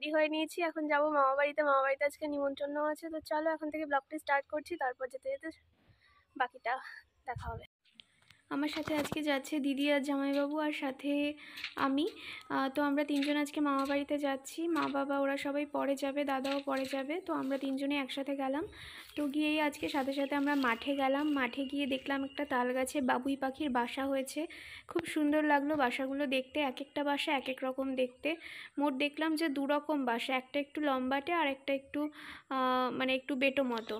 ready হয়ে নিয়েছি এখন যাব মামা বাড়িতে মামা বাড়িতে আজকে নিমন্ত্রণ আছে তো চলো এখন থেকে ব্লগটি স্টার্ট করছি তারপর যেতে যেতে বাকিটা দেখা হবে আমার সাথে আজকে যাচ্ছে দিদি আর জামাইবাবু আর সাথে আমি তো আমরা তিনজন আজকে মামা বাড়িতে যাচ্ছি মা বাবা ওরা সবাই পরে যাবে দাদাও পরে যাবে তো আমরা তিনজনে একসাথে গেলাম তো গিয়েই আজকে সাথে সাথে আমরা মাঠে গেলাম মাঠে গিয়ে দেখলাম একটা তাল গাছে বাবুই পাখির বাসা হয়েছে খুব সুন্দর লাগলো বাসাগুলো দেখতে এক একটা বাসা এক এক রকম দেখতে মোট দেখলাম যে দুরকম বাসা একটা একটু লম্বাটে আর একটা একটু মানে একটু বেটো মতো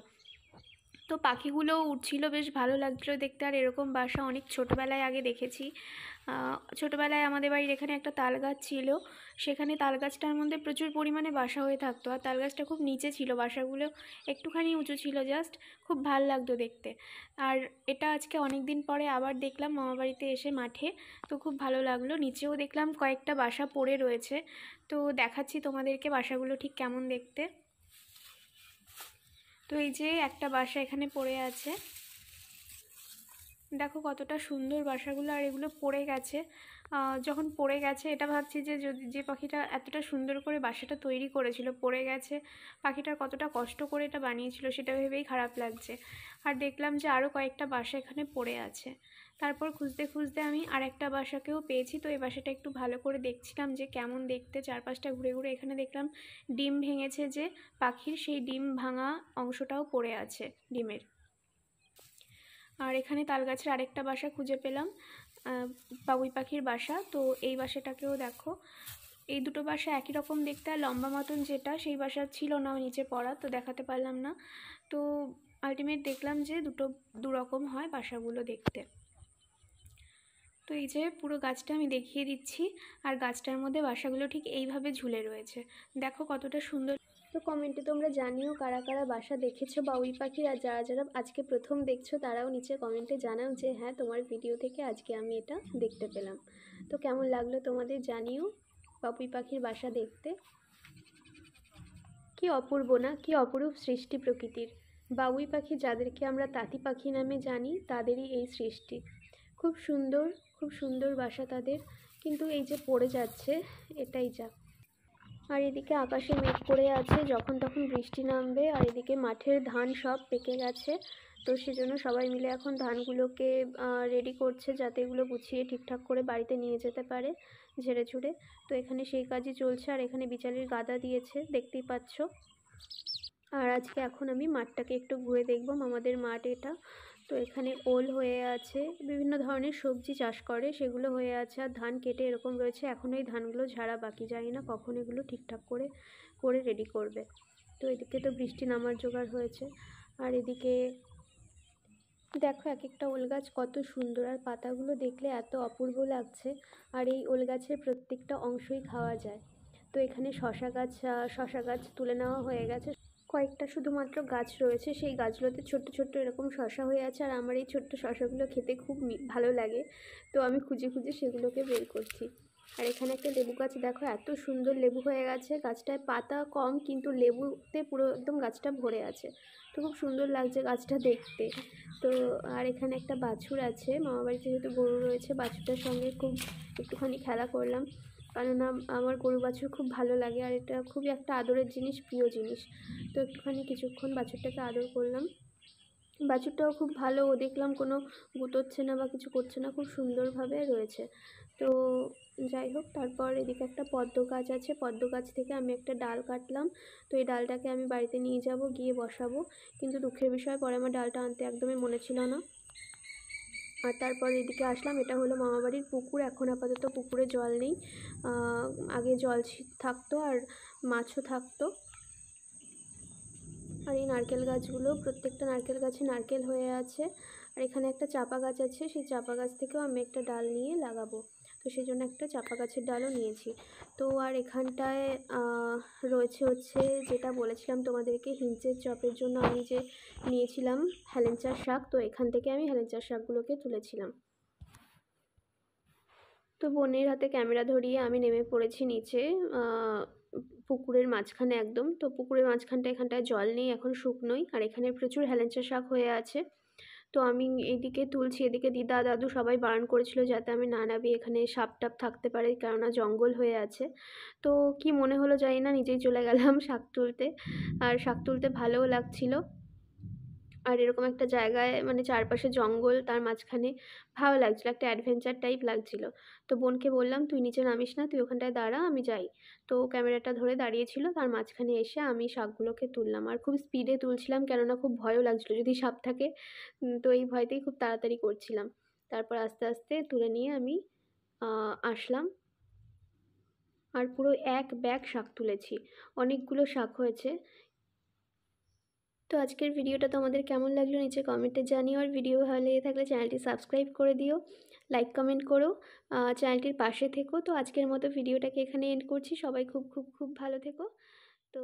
তো পাখিগুলোও উঠছিল বেশ ভালো লাগছিলো দেখতে আর এরকম বাসা অনেক ছোটোবেলায় আগে দেখেছি ছোটোবেলায় আমাদের বাড়ির এখানে একটা তাল গাছ ছিল সেখানে তাল গাছটার মধ্যে প্রচুর পরিমাণে বাসা হয়ে থাকতো আর তাল গাছটা খুব নিচে ছিল বাসাগুলো একটুখানি উঁচু ছিল জাস্ট খুব ভাল লাগতো দেখতে আর এটা আজকে অনেক দিন পরে আবার দেখলাম মামাবাড়িতে এসে মাঠে তো খুব ভালো লাগলো নিচেও দেখলাম কয়েকটা বাসা পড়ে রয়েছে তো দেখাচ্ছি তোমাদেরকে বাসাগুলো ঠিক কেমন দেখতে তো এই যে একটা বাসা এখানে পড়ে আছে দেখো কতটা সুন্দর বাসাগুলো আর এগুলো পড়ে গেছে যখন পড়ে গেছে এটা ভাবছি যে যদি যে পাখিটা এতটা সুন্দর করে বাসাটা তৈরি করেছিল পড়ে গেছে পাখিটার কতটা কষ্ট করে এটা বানিয়েছিল সেটা ভেবেই খারাপ লাগছে আর দেখলাম যে আরও কয়েকটা বাসা এখানে পড়ে আছে তারপর খুঁজতে খুঁজতে আমি আরেকটা বাসাকেও পেয়েছি তো এই বাসাটা একটু ভালো করে দেখছিলাম যে কেমন দেখতে চারপাশটা ঘুরে ঘুরে এখানে দেখলাম ডিম ভেঙেছে যে পাখির সেই ডিম ভাঙা অংশটাও পড়ে আছে ডিমের আর এখানে তালগাছের আরেকটা বাসা খুঁজে পেলাম বাবুই পাখির বাসা তো এই বাসাটাকেও দেখো এই দুটো বাসা একই রকম দেখতে আর লম্বা মতন যেটা সেই বাসা ছিল না নিচে পড়া তো দেখাতে পারলাম না তো আলটিমেট দেখলাম যে দুটো দুরকম হয় বাসাগুলো দেখতে তো এই যে পুরো গাছটা আমি দেখিয়ে দিচ্ছি আর গাছটার মধ্যে বাসাগুলো ঠিক এইভাবে ঝুলে রয়েছে দেখো কতটা সুন্দর তো কমেন্টে তোমরা জানিও কারা কারা বাসা দেখেছো বা ওই পাখির আর যারা যারা আজকে প্রথম দেখছো তারাও নিচে কমেন্টে জানাও যে হ্যাঁ তোমার ভিডিও থেকে আজকে আমি এটা দেখতে পেলাম তো কেমন লাগলো তোমাদের জানিও বাপুই পাখির বাসা দেখতে কি অপূর্ব না কি অপরূপ সৃষ্টি প্রকৃতির বাবুই পাখি যাদেরকে আমরা তাঁতি পাখি নামে জানি তাদেরই এই সৃষ্টি খুব সুন্দর খুব সুন্দর বাসা তাদের কিন্তু এই যে পড়ে যাচ্ছে এটাই যা আর এদিকে আকাশে মেঘ পড়ে আছে যখন তখন বৃষ্টি নামবে আর এদিকে মাঠের ধান সব পেকে গেছে তো সেজন্য সবাই মিলে এখন ধানগুলোকে রেডি করছে যাতে এগুলো গুছিয়ে ঠিকঠাক করে বাড়িতে নিয়ে যেতে পারে ঝেড়ে ঝুড়ে তো এখানে সেই কাজই চলছে আর এখানে বিচালির গাদা দিয়েছে দেখতেই পাচ্ছ আর আজকে এখন আমি মাঠটাকে একটু ঘুরে দেখব আমাদের মাঠ এটা তো এখানে ওল হয়ে আছে বিভিন্ন ধরনের সবজি চাষ করে সেগুলো হয়ে আছে আর ধান কেটে এরকম রয়েছে এখন এই ধানগুলো ঝাড়া বাকি যায় না কখন এগুলো ঠিকঠাক করে করে রেডি করবে তো এদিকে তো বৃষ্টি নামার জোগাড় হয়েছে আর এদিকে দেখো এক একটা ওল গাছ কত সুন্দর আর পাতাগুলো দেখলে এত অপূর্ব লাগছে আর এই ওল গাছের প্রত্যেকটা অংশই খাওয়া যায় তো এখানে শশা গাছ শশা গাছ তুলে নেওয়া হয়ে গেছে কয়েকটা শুধুমাত্র গাছ রয়েছে সেই গাছগুলোতে ছোট্ট ছোট্ট এরকম শশা হয়ে আছে আর আমার এই ছোট্ট শশাগুলো খেতে খুব ভালো লাগে তো আমি খুঁজে খুঁজে সেগুলোকে বের করছি আর এখানে একটা লেবু গাছ দেখো এত সুন্দর লেবু হয়ে গেছে গাছটায় পাতা কম কিন্তু লেবুতে পুরো একদম গাছটা ভরে আছে তো খুব সুন্দর লাগছে গাছটা দেখতে তো আর এখানে একটা বাছুর আছে মামাবাড়িতে যেহেতু গরু রয়েছে বাছুরটার সঙ্গে খুব একটুখানি খেলা করলাম কেননা আমার গরু বাছুর খুব ভালো লাগে আর এটা খুবই একটা আদরের জিনিস প্রিয় জিনিস তো একটুখানি কিছুক্ষণ বাছুরটাকে আদর করলাম বাছুরটাও খুব ভালো ও দেখলাম কোনো গুতোচ্ছে না বা কিছু করছে না খুব সুন্দরভাবে রয়েছে তো যাই হোক তারপর এদিকে একটা পদ্ম গাছ আছে পদ্ম গাছ থেকে আমি একটা ডাল কাটলাম তো এই ডালটাকে আমি বাড়িতে নিয়ে যাব গিয়ে বসাবো কিন্তু দুঃখের বিষয় পরে আমার ডালটা আনতে একদমই মনে ছিল না আর তারপর এদিকে আসলাম এটা হলো মামাবাড়ির পুকুর এখন আপাতত পুকুরে জল নেই আগে জল থাকতো আর মাছও থাকতো আর এই নারকেল গাছগুলো প্রত্যেকটা নারকেল গাছে নারকেল হয়ে আছে আর এখানে একটা চাপা গাছ আছে সেই চাপা গাছ থেকেও আমি একটা ডাল নিয়ে লাগাবো সেই জন্য একটা চাপা গাছের ডালও নিয়েছি তো আর এখানটায় রয়েছে হচ্ছে যেটা বলেছিলাম তোমাদেরকে হিঞ্চের চপের জন্য আমি যে নিয়েছিলাম হ্যালেঞ্চার শাক তো এখান থেকে আমি হ্যালেঞ্চার শাকগুলোকে তুলেছিলাম তো বোনের হাতে ক্যামেরা ধরিয়ে আমি নেমে পড়েছি নিচে পুকুরের মাঝখানে একদম তো পুকুরের মাঝখানটা এখানটায় জল নেই এখন শুকনোই আর এখানে প্রচুর হ্যালেঞ্চার শাক হয়ে আছে তো আমি এদিকে তুলছি এদিকে দিদা দাদু সবাই বারণ করেছিল যাতে আমি না নাবি এখানে সাপ টাপ থাকতে পারে কেননা জঙ্গল হয়ে আছে তো কি মনে হলো জানি না নিজেই চলে গেলাম শাক তুলতে আর শাক তুলতে ভালোও লাগছিলো আর এরকম একটা জায়গায় মানে চারপাশে জঙ্গল তার মাঝখানে ভালো লাগছিলো একটা অ্যাডভেঞ্চার টাইপ লাগছিল তো বোনকে বললাম তুই নিচে নামিস না তুই ওখানটায় দাঁড়া আমি যাই তো ক্যামেরাটা ধরে দাঁড়িয়েছিল তার মাঝখানে এসে আমি সাপগুলোকে তুললাম আর খুব স্পিডে তুলছিলাম কেননা খুব ভয়ও লাগছিলো যদি সাপ থাকে তো এই ভয়তেই খুব তাড়াতাড়ি করছিলাম তারপর আস্তে আস্তে তুলে নিয়ে আমি আসলাম আর পুরো এক ব্যাগ শাক তুলেছি অনেকগুলো শাক হয়েছে তো আজকের ভিডিওটা তোমাদের কেমন লাগলো নিচে কমেন্টে জানিও আর ভিডিও ভালো লেগে থাকলে চ্যানেলটি সাবস্ক্রাইব করে দিও লাইক কমেন্ট করো চ্যানেলটির পাশে থেকো তো আজকের মতো ভিডিওটাকে এখানে এন্ড করছি সবাই খুব খুব খুব ভালো থেকো তো